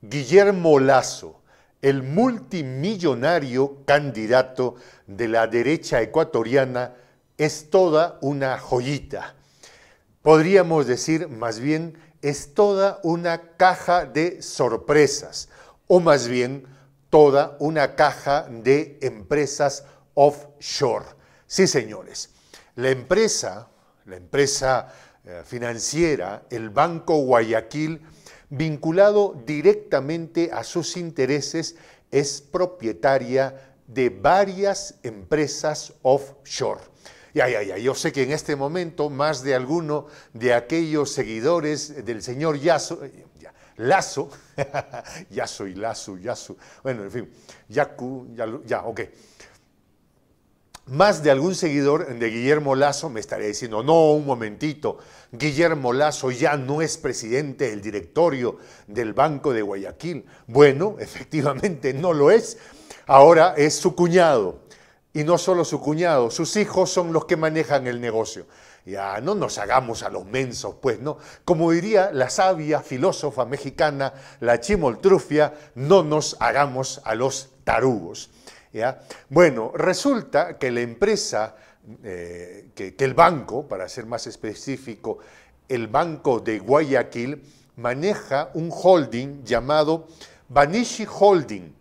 Guillermo Lazo, el multimillonario candidato de la derecha ecuatoriana, es toda una joyita. Podríamos decir más bien, es toda una caja de sorpresas, o más bien, toda una caja de empresas offshore. Sí, señores, la empresa, la empresa eh, financiera, el Banco Guayaquil, vinculado directamente a sus intereses, es propietaria de varias empresas offshore. Ya, ya, ya, yo sé que en este momento más de alguno de aquellos seguidores del señor Yaso, eh, ya, Lazo, Yaso y Lazo, Yasu, bueno, en fin, Yaku, ya, ya, ok más de algún seguidor de Guillermo Lazo me estaría diciendo, no, un momentito, Guillermo Lazo ya no es presidente del directorio del Banco de Guayaquil. Bueno, efectivamente no lo es, ahora es su cuñado. Y no solo su cuñado, sus hijos son los que manejan el negocio. Ya, no nos hagamos a los mensos, pues, ¿no? Como diría la sabia filósofa mexicana, la chimoltrufia, no nos hagamos a los tarugos. Bueno, resulta que la empresa, eh, que, que el banco, para ser más específico, el Banco de Guayaquil, maneja un holding llamado Banishi Holding.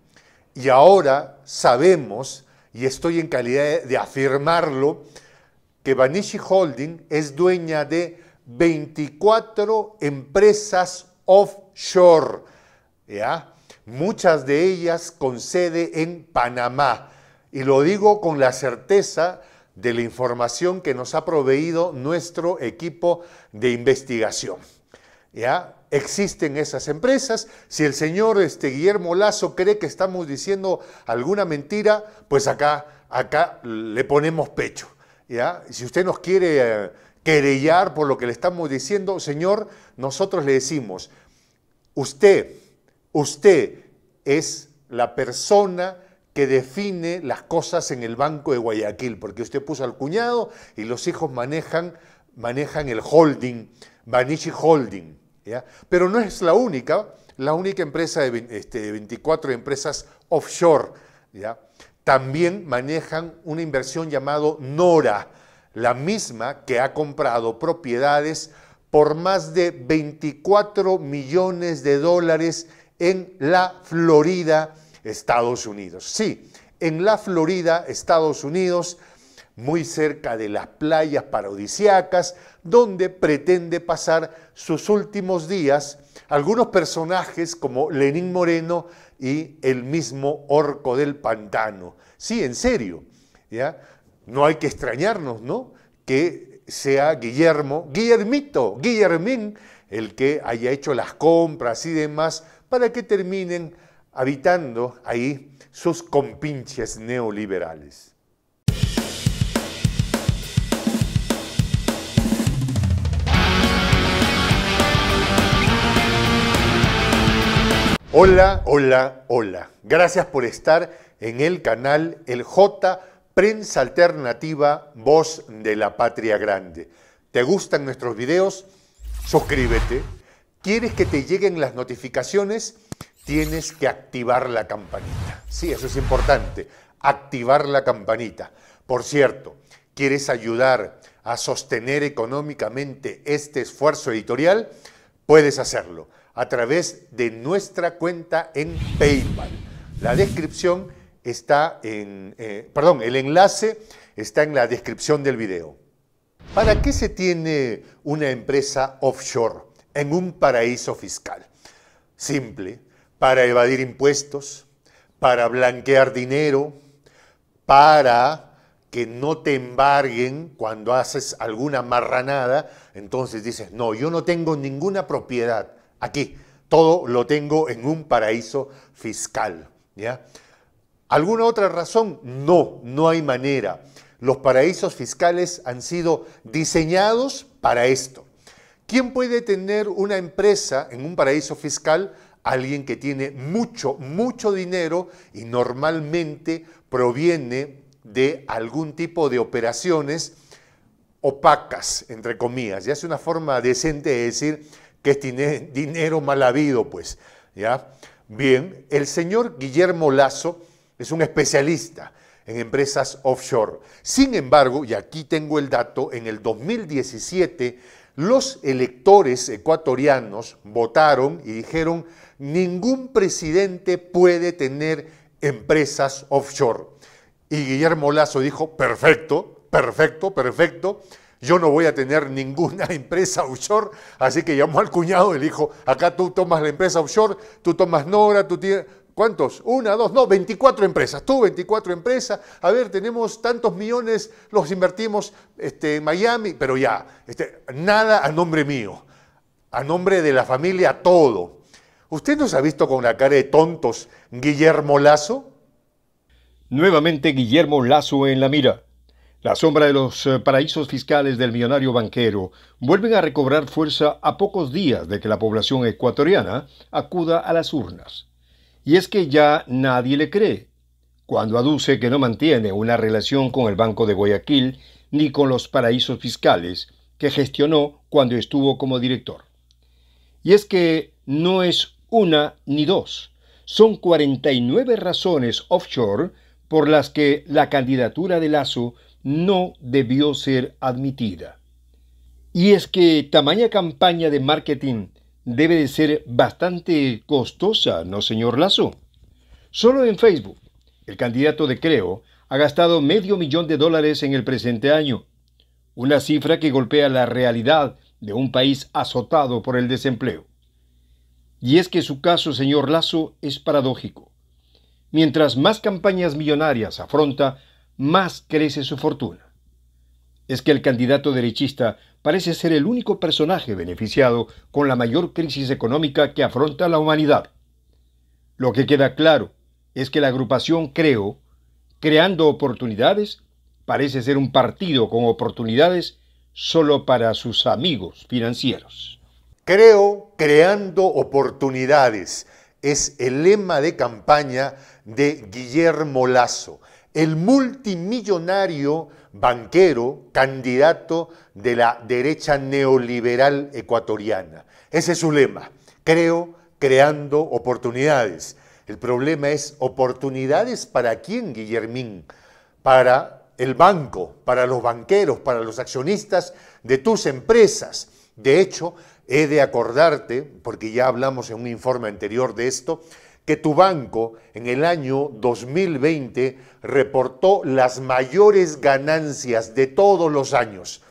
Y ahora sabemos, y estoy en calidad de afirmarlo, que Banishi Holding es dueña de 24 empresas offshore. ¿ya? muchas de ellas con sede en Panamá. Y lo digo con la certeza de la información que nos ha proveído nuestro equipo de investigación. ¿Ya? Existen esas empresas. Si el señor este, Guillermo Lazo cree que estamos diciendo alguna mentira, pues acá, acá le ponemos pecho. ¿ya? Si usted nos quiere eh, querellar por lo que le estamos diciendo, señor, nosotros le decimos, usted Usted es la persona que define las cosas en el Banco de Guayaquil, porque usted puso al cuñado y los hijos manejan, manejan el holding, Banishi Holding. Pero no es la única, la única empresa de 24 este, empresas offshore. También manejan una inversión llamado Nora, la misma que ha comprado propiedades por más de 24 millones de dólares en la Florida, Estados Unidos. Sí, en la Florida, Estados Unidos, muy cerca de las playas paradisiacas, donde pretende pasar sus últimos días algunos personajes como Lenín Moreno y el mismo Orco del Pantano. Sí, en serio, ¿ya? No hay que extrañarnos, ¿no? Que sea Guillermo, Guillermito, Guillermín, el que haya hecho las compras y demás para que terminen habitando ahí sus compinches neoliberales. Hola, hola, hola. Gracias por estar en el canal El J Prensa Alternativa Voz de la Patria Grande. ¿Te gustan nuestros videos? Suscríbete ¿Quieres que te lleguen las notificaciones? Tienes que activar la campanita. Sí, eso es importante. Activar la campanita. Por cierto, ¿quieres ayudar a sostener económicamente este esfuerzo editorial? Puedes hacerlo a través de nuestra cuenta en PayPal. La descripción está en, eh, perdón, el enlace está en la descripción del video. ¿Para qué se tiene una empresa offshore? en un paraíso fiscal. Simple, para evadir impuestos, para blanquear dinero, para que no te embarguen cuando haces alguna marranada, entonces dices, no, yo no tengo ninguna propiedad aquí, todo lo tengo en un paraíso fiscal. ¿ya? ¿Alguna otra razón? No, no hay manera. Los paraísos fiscales han sido diseñados para esto. ¿Quién puede tener una empresa en un paraíso fiscal? Alguien que tiene mucho, mucho dinero y normalmente proviene de algún tipo de operaciones opacas, entre comillas. Ya es una forma decente de decir que tiene dinero mal habido, pues. ¿ya? Bien, el señor Guillermo Lazo es un especialista en empresas offshore. Sin embargo, y aquí tengo el dato, en el 2017 los electores ecuatorianos votaron y dijeron, ningún presidente puede tener empresas offshore. Y Guillermo Lazo dijo, perfecto, perfecto, perfecto, yo no voy a tener ninguna empresa offshore, así que llamó al cuñado y le dijo, acá tú tomas la empresa offshore, tú tomas Nora, tú tienes ¿Cuántos? Una, dos, no, 24 empresas. Tú, 24 empresas. A ver, tenemos tantos millones, los invertimos este, en Miami, pero ya, este, nada a nombre mío, a nombre de la familia, todo. ¿Usted nos ha visto con la cara de tontos, Guillermo Lazo? Nuevamente Guillermo Lazo en la mira. La sombra de los eh, paraísos fiscales del millonario banquero vuelven a recobrar fuerza a pocos días de que la población ecuatoriana acuda a las urnas y es que ya nadie le cree cuando aduce que no mantiene una relación con el Banco de Guayaquil ni con los paraísos fiscales que gestionó cuando estuvo como director. Y es que no es una ni dos, son 49 razones offshore por las que la candidatura de Lazo no debió ser admitida. Y es que tamaña campaña de marketing debe de ser bastante costosa, ¿no, señor Lazo? Solo en Facebook, el candidato de Creo ha gastado medio millón de dólares en el presente año, una cifra que golpea la realidad de un país azotado por el desempleo. Y es que su caso, señor Lazo, es paradójico. Mientras más campañas millonarias afronta, más crece su fortuna es que el candidato derechista parece ser el único personaje beneficiado con la mayor crisis económica que afronta la humanidad. Lo que queda claro es que la agrupación Creo, creando oportunidades, parece ser un partido con oportunidades solo para sus amigos financieros. Creo, creando oportunidades es el lema de campaña de Guillermo Lazo, el multimillonario banquero, candidato de la derecha neoliberal ecuatoriana. Ese es su lema. Creo creando oportunidades. El problema es oportunidades para quién, Guillermín? Para el banco, para los banqueros, para los accionistas de tus empresas. De hecho, he de acordarte, porque ya hablamos en un informe anterior de esto, que tu banco en el año 2020 reportó las mayores ganancias de todos los años,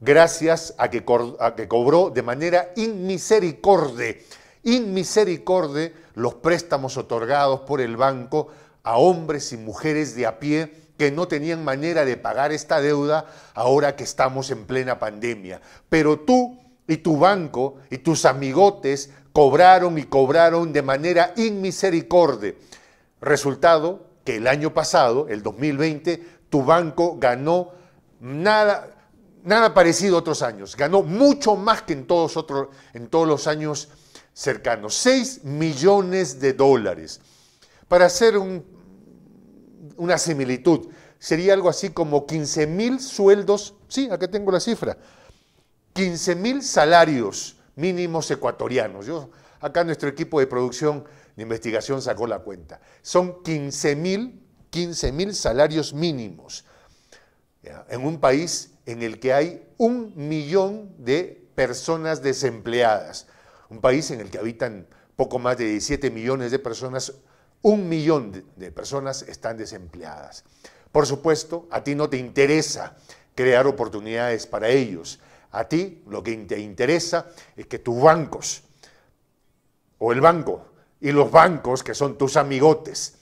gracias a que, cobró de manera inmisericorde, inmisericorde los préstamos otorgados por el banco a hombres y mujeres de a pie que no tenían manera de pagar esta deuda ahora que estamos en plena pandemia. Pero tú y tu banco y tus amigotes cobraron y cobraron de manera inmisericorde. Resultado que el año pasado, el 2020, tu banco ganó nada, nada parecido a otros años. Ganó mucho más que en todos, en todos los años cercanos. 6 millones de dólares. Para hacer un, una similitud, sería algo así como 15 mil sueldos, sí, acá tengo la cifra, 15 mil salarios mínimos ecuatorianos. Yo, acá nuestro equipo de producción de investigación sacó la cuenta. Son 15 mil salarios mínimos en un país en el que hay un millón de personas desempleadas, un país en el que habitan poco más de 17 millones de personas, un millón de personas están desempleadas. Por supuesto, a ti no te interesa crear oportunidades para ellos. A ti lo que te interesa es que tus bancos, o el banco, y los bancos que son tus amigotes,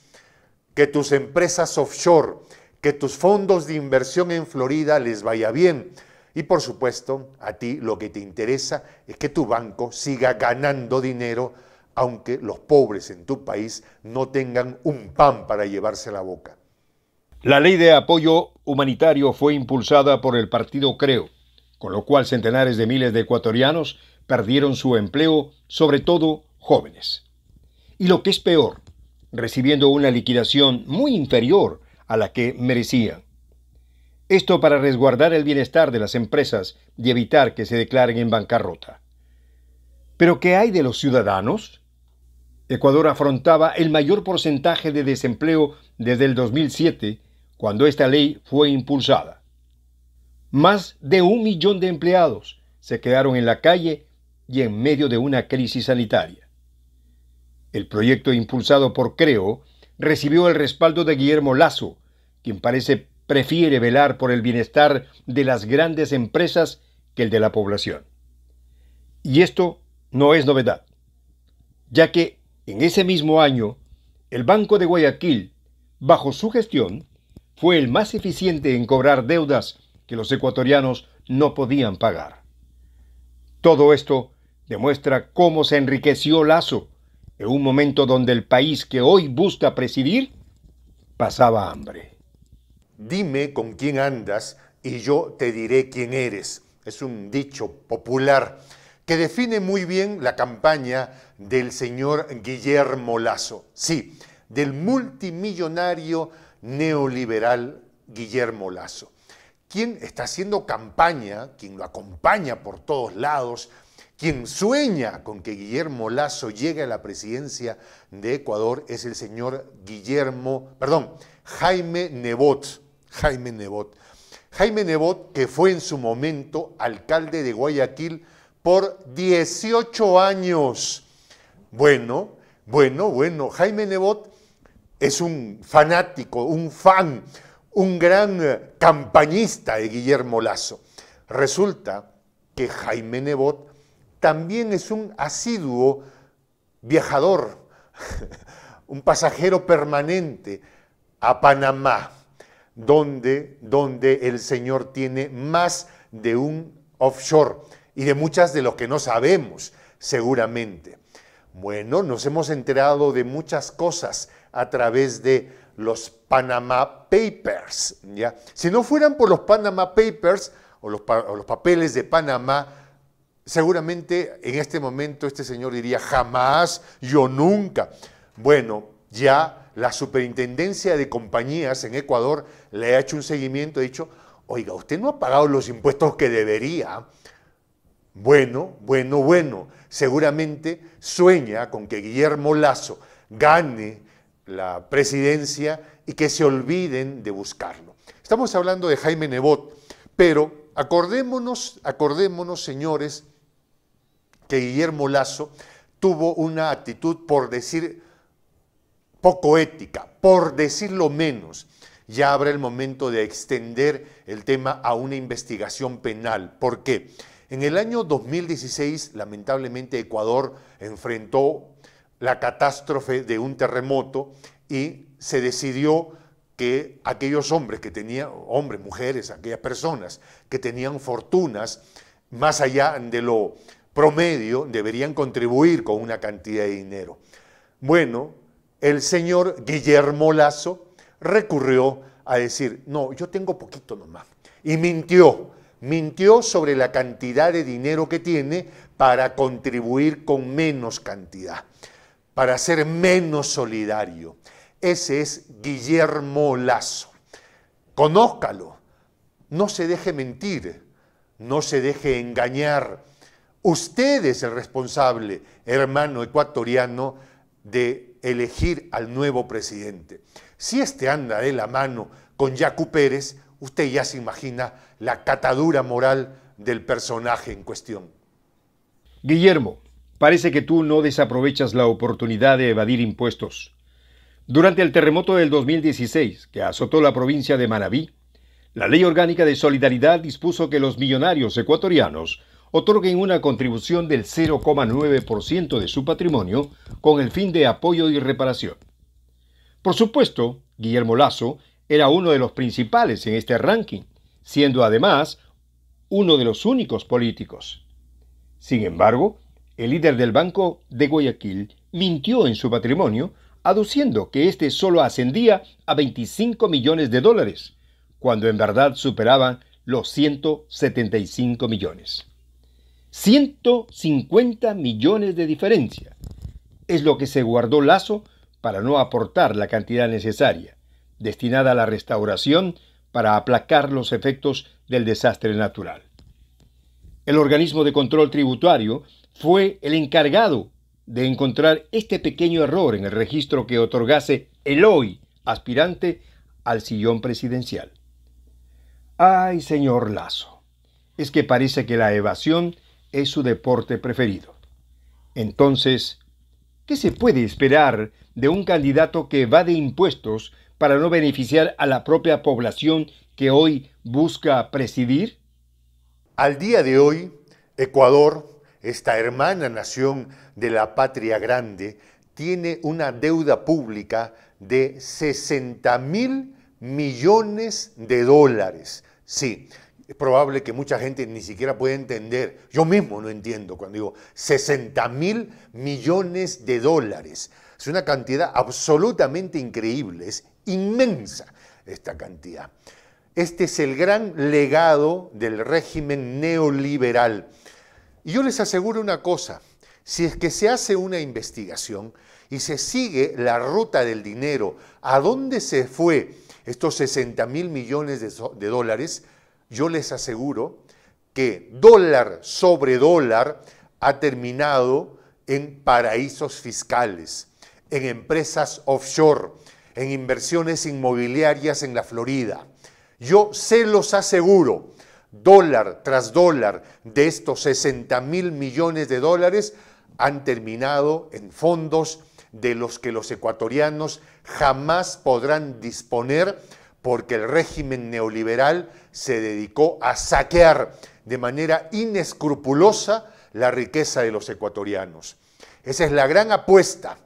que tus empresas offshore, que tus fondos de inversión en Florida les vaya bien. Y por supuesto, a ti lo que te interesa es que tu banco siga ganando dinero, aunque los pobres en tu país no tengan un pan para llevarse a la boca. La ley de apoyo humanitario fue impulsada por el partido Creo con lo cual centenares de miles de ecuatorianos perdieron su empleo, sobre todo jóvenes. Y lo que es peor, recibiendo una liquidación muy inferior a la que merecían. Esto para resguardar el bienestar de las empresas y evitar que se declaren en bancarrota. Pero ¿qué hay de los ciudadanos? Ecuador afrontaba el mayor porcentaje de desempleo desde el 2007, cuando esta ley fue impulsada. Más de un millón de empleados se quedaron en la calle y en medio de una crisis sanitaria. El proyecto impulsado por Creo recibió el respaldo de Guillermo Lazo, quien parece prefiere velar por el bienestar de las grandes empresas que el de la población. Y esto no es novedad, ya que en ese mismo año, el Banco de Guayaquil, bajo su gestión, fue el más eficiente en cobrar deudas los ecuatorianos no podían pagar. Todo esto demuestra cómo se enriqueció Lazo en un momento donde el país que hoy busca presidir pasaba hambre. Dime con quién andas y yo te diré quién eres. Es un dicho popular que define muy bien la campaña del señor Guillermo Lazo. Sí, del multimillonario neoliberal Guillermo Lazo quien está haciendo campaña, quien lo acompaña por todos lados, quien sueña con que Guillermo Lazo llegue a la presidencia de Ecuador es el señor Guillermo, perdón, Jaime Nebot. Jaime Nebot. Jaime Nebot, que fue en su momento alcalde de Guayaquil por 18 años. Bueno, bueno, bueno, Jaime Nebot es un fanático, un fan, un gran campañista de eh, Guillermo Lazo. Resulta que Jaime Nebot también es un asiduo viajador, un pasajero permanente a Panamá, donde, donde el señor tiene más de un offshore y de muchas de lo que no sabemos seguramente. Bueno, nos hemos enterado de muchas cosas a través de los Panama Papers. ¿ya? Si no fueran por los Panama Papers o los, o los papeles de Panamá, seguramente en este momento este señor diría, jamás, yo nunca. Bueno, ya la superintendencia de compañías en Ecuador le ha hecho un seguimiento, ha dicho, oiga, usted no ha pagado los impuestos que debería. Bueno, bueno, bueno, seguramente sueña con que Guillermo Lazo gane la presidencia y que se olviden de buscarlo. Estamos hablando de Jaime Nebot, pero acordémonos, acordémonos, señores, que Guillermo Lazo tuvo una actitud, por decir, poco ética, por decirlo menos. Ya habrá el momento de extender el tema a una investigación penal. ¿Por qué? En el año 2016, lamentablemente, Ecuador enfrentó la catástrofe de un terremoto y se decidió que aquellos hombres que tenían, hombres, mujeres, aquellas personas que tenían fortunas más allá de lo promedio, deberían contribuir con una cantidad de dinero. Bueno, el señor Guillermo Lazo recurrió a decir, no, yo tengo poquito nomás. Y mintió, mintió sobre la cantidad de dinero que tiene para contribuir con menos cantidad para ser menos solidario. Ese es Guillermo Lazo. Conózcalo, no se deje mentir, no se deje engañar. Usted es el responsable, hermano ecuatoriano, de elegir al nuevo presidente. Si este anda de la mano con Yacu Pérez, usted ya se imagina la catadura moral del personaje en cuestión. Guillermo, parece que tú no desaprovechas la oportunidad de evadir impuestos. Durante el terremoto del 2016, que azotó la provincia de Manabí, la Ley Orgánica de Solidaridad dispuso que los millonarios ecuatorianos otorguen una contribución del 0,9% de su patrimonio con el fin de apoyo y reparación. Por supuesto, Guillermo Lazo era uno de los principales en este ranking, siendo además uno de los únicos políticos. Sin embargo, el líder del Banco de Guayaquil mintió en su patrimonio, aduciendo que este solo ascendía a 25 millones de dólares, cuando en verdad superaba los 175 millones. 150 millones de diferencia es lo que se guardó Lazo para no aportar la cantidad necesaria, destinada a la restauración para aplacar los efectos del desastre natural. El organismo de control tributario fue el encargado de encontrar este pequeño error en el registro que otorgase el hoy aspirante al sillón presidencial. Ay, señor Lazo, es que parece que la evasión es su deporte preferido. Entonces, ¿qué se puede esperar de un candidato que va de impuestos para no beneficiar a la propia población que hoy busca presidir? Al día de hoy, Ecuador esta hermana nación de la patria grande, tiene una deuda pública de 60 mil millones de dólares. Sí, es probable que mucha gente ni siquiera pueda entender, yo mismo no entiendo cuando digo 60 mil millones de dólares. Es una cantidad absolutamente increíble, es inmensa esta cantidad. Este es el gran legado del régimen neoliberal y yo les aseguro una cosa, si es que se hace una investigación y se sigue la ruta del dinero, a dónde se fue estos 60 mil millones de, de dólares, yo les aseguro que dólar sobre dólar ha terminado en paraísos fiscales, en empresas offshore, en inversiones inmobiliarias en la Florida. Yo se los aseguro, dólar tras dólar de estos 60 mil millones de dólares han terminado en fondos de los que los ecuatorianos jamás podrán disponer porque el régimen neoliberal se dedicó a saquear de manera inescrupulosa la riqueza de los ecuatorianos. Esa es la gran apuesta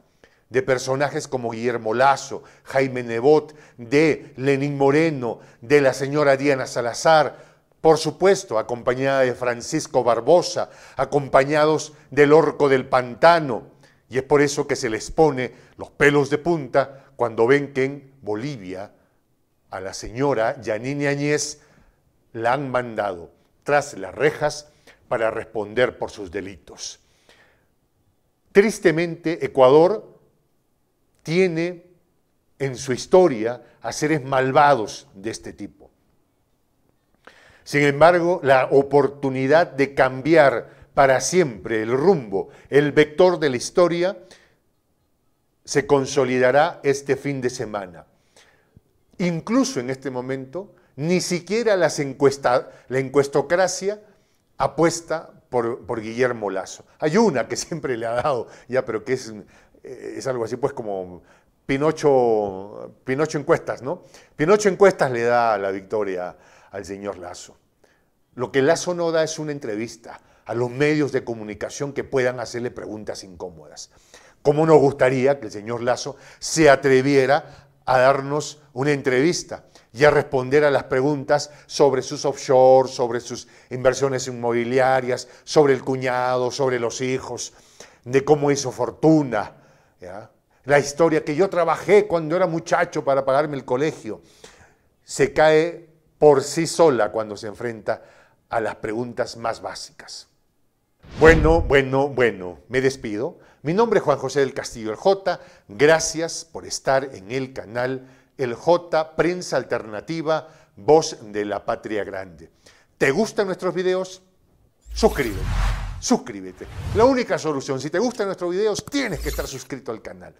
de personajes como Guillermo Lazo, Jaime Nebot, de Lenín Moreno, de la señora Diana Salazar, por supuesto, acompañada de Francisco Barbosa, acompañados del Orco del Pantano. Y es por eso que se les pone los pelos de punta cuando ven que en Bolivia a la señora Yanine Añez la han mandado tras las rejas para responder por sus delitos. Tristemente, Ecuador tiene en su historia a seres malvados de este tipo. Sin embargo, la oportunidad de cambiar para siempre el rumbo, el vector de la historia, se consolidará este fin de semana. Incluso en este momento, ni siquiera la encuestocracia apuesta por, Guillermo Lazo. Hay una que siempre le ha dado, ya, pero que es, eh, es algo así, pues como Pinocho, Pinocho Encuestas, ¿no? Pinocho Encuestas le da la victoria al señor Lazo. Lo que Lazo no da es una entrevista a los medios de comunicación que puedan hacerle preguntas incómodas. ¿Cómo nos gustaría que el señor Lazo se atreviera a darnos una entrevista y a responder a las preguntas sobre sus offshore, sobre sus inversiones inmobiliarias, sobre el cuñado, sobre los hijos, de cómo hizo fortuna? La historia que yo trabajé cuando era muchacho para pagarme el colegio. Se cae por sí sola cuando se enfrenta a las preguntas más básicas. Bueno, bueno, bueno, me despido. Mi nombre es Juan José del Castillo El J. Gracias por estar en el canal El J Prensa Alternativa, voz de la patria grande. ¿Te gustan nuestros videos? Suscríbete. Suscríbete. La única solución, si te gustan nuestros videos, tienes que estar suscrito al canal.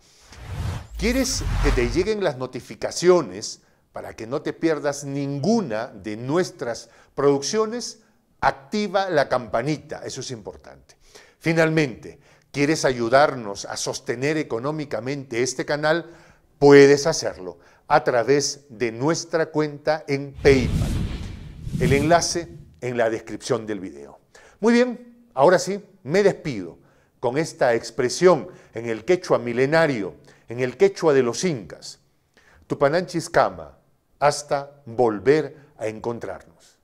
¿Quieres que te lleguen las notificaciones? para que no te pierdas ninguna de nuestras producciones, activa la campanita, eso es importante. Finalmente, ¿quieres ayudarnos a sostener económicamente este canal? Puedes hacerlo a través de nuestra cuenta en PayPal. El enlace en la descripción del video. Muy bien, ahora sí, me despido con esta expresión en el quechua milenario, en el quechua de los incas. Kama hasta volver a encontrarnos.